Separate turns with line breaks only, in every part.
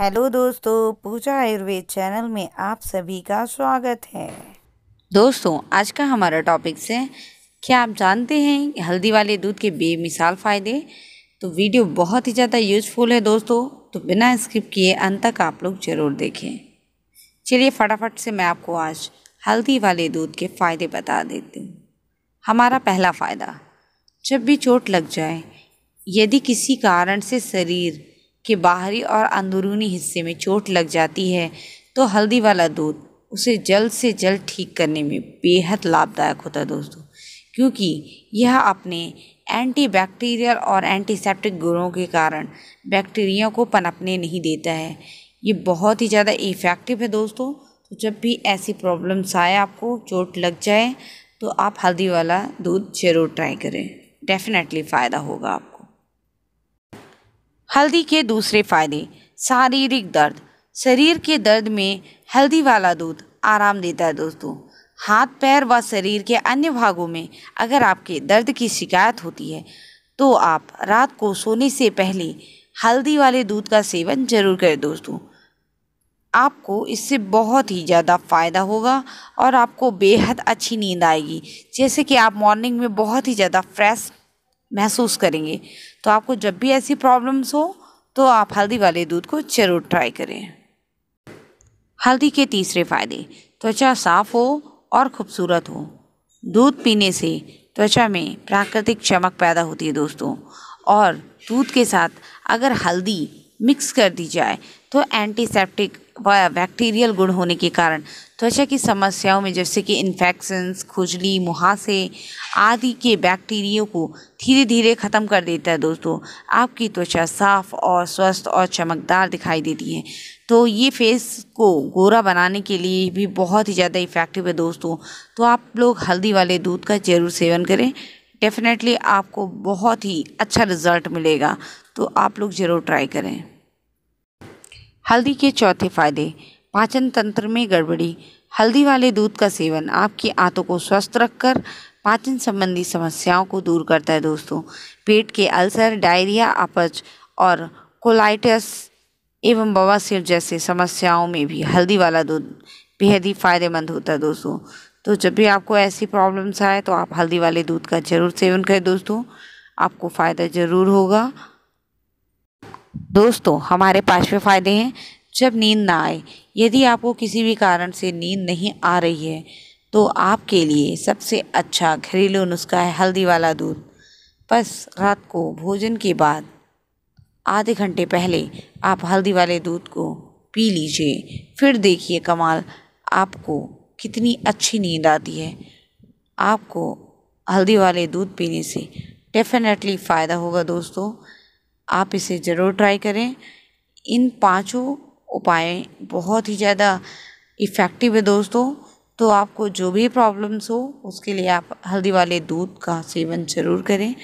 hello दोस्तों पूजा Ayurveda channel में आप सभी का स्वागत है दोस्तों आज का हमारा टॉपिक्स है क्या आप जानते हैं हल्दी वाले दूध के बेमिसाल फ़ायदे तो वीडियो बहुत ही ज़्यादा यूजफुल है दोस्तों तो बिना स्किप किए अंत तक आप लोग ज़रूर देखें चलिए फटाफट से मैं आपको आज हल्दी वाले दूध के फ़ायदे बता देती हूँ हमारा पहला फ़ायदा जब भी चोट लग जाए यदि किसी कारण से शरीर के बाहरी और अंदरूनी हिस्से में चोट लग जाती है तो हल्दी वाला दूध उसे जल्द से जल्द ठीक करने में बेहद लाभदायक होता है दोस्तों क्योंकि यह अपने एंटीबैक्टीरियल और एंटीसेप्टिक गुणों के कारण बैक्टीरिया को पनपने नहीं देता है ये बहुत ही ज़्यादा इफ़ेक्टिव है दोस्तों तो जब भी ऐसी प्रॉब्लम्स आए आपको चोट लग जाए तो आप हल्दी वाला दूध ज़रूर ट्राई करें डेफ़िनेटली फ़ायदा होगा आपको हल्दी के दूसरे फायदे शारीरिक दर्द शरीर के दर्द में हल्दी वाला दूध आराम देता है दोस्तों हाथ पैर व शरीर के अन्य भागों में अगर आपके दर्द की शिकायत होती है तो आप रात को सोने से पहले हल्दी वाले दूध का सेवन जरूर करें दोस्तों आपको इससे बहुत ही ज़्यादा फ़ायदा होगा और आपको बेहद अच्छी नींद आएगी जैसे कि आप मॉर्निंग में बहुत ही ज़्यादा फ्रेश महसूस करेंगे तो आपको जब भी ऐसी प्रॉब्लम्स हो तो आप हल्दी वाले दूध को जरूर ट्राई करें हल्दी के तीसरे फायदे त्वचा साफ हो और खूबसूरत हो दूध पीने से त्वचा में प्राकृतिक चमक पैदा होती है दोस्तों और दूध के साथ अगर हल्दी मिक्स कर दी जाए तो एंटीसेप्टिक बैक्टीरियल गुण होने के कारण त्वचा की समस्याओं में जैसे कि इन्फेक्शंस खुजली मुहासे आदि के बैक्टीरियो को धीरे धीरे ख़त्म कर देता है दोस्तों आपकी त्वचा साफ और स्वस्थ और चमकदार दिखाई देती है तो ये फेस को गोरा बनाने के लिए भी बहुत ही ज़्यादा इफ़ेक्टिव है दोस्तों तो आप लोग हल्दी वाले दूध का जरूर सेवन करें डेफ़िनेटली आपको बहुत ही अच्छा रिज़ल्ट मिलेगा तो आप लोग ज़रूर ट्राई करें हल्दी के चौथे फायदे पाचन तंत्र में गड़बड़ी हल्दी वाले दूध का सेवन आपकी आंतों को स्वस्थ रखकर पाचन संबंधी समस्याओं को दूर करता है दोस्तों पेट के अल्सर डायरिया अपच और कोलाइटस एवं बवासीर जैसे समस्याओं में भी हल्दी वाला दूध बेहद ही फायदेमंद होता है दोस्तों तो जब भी आपको ऐसी प्रॉब्लम्स आए तो आप हल्दी वाले दूध का ज़रूर सेवन करें दोस्तों आपको फ़ायदा ज़रूर होगा दोस्तों हमारे पाँचवें फ़ायदे हैं जब नींद ना आए यदि आपको किसी भी कारण से नींद नहीं आ रही है तो आपके लिए सबसे अच्छा घरेलू नुस्खा है हल्दी वाला दूध बस रात को भोजन के बाद आधे घंटे पहले आप हल्दी वाले दूध को पी लीजिए फिर देखिए कमाल आपको कितनी अच्छी नींद आती है आपको हल्दी वाले दूध पीने से डेफिनेटली फ़ायदा होगा दोस्तों आप इसे ज़रूर ट्राई करें इन पांचों उपाय बहुत ही ज़्यादा इफ़ेक्टिव है दोस्तों तो आपको जो भी प्रॉब्लम्स हो उसके लिए आप हल्दी वाले दूध का सेवन ज़रूर करें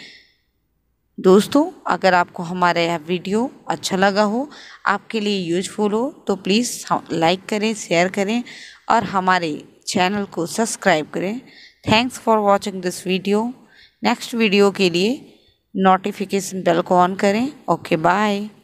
दोस्तों अगर आपको हमारा यह वीडियो अच्छा लगा हो आपके लिए यूजफुल हो तो प्लीज़ लाइक करें शेयर करें और हमारे चैनल को सब्सक्राइब करें thanks for watching this video next video के लिए नोटिफिकेशन बेल को ऑन करें ओके बाय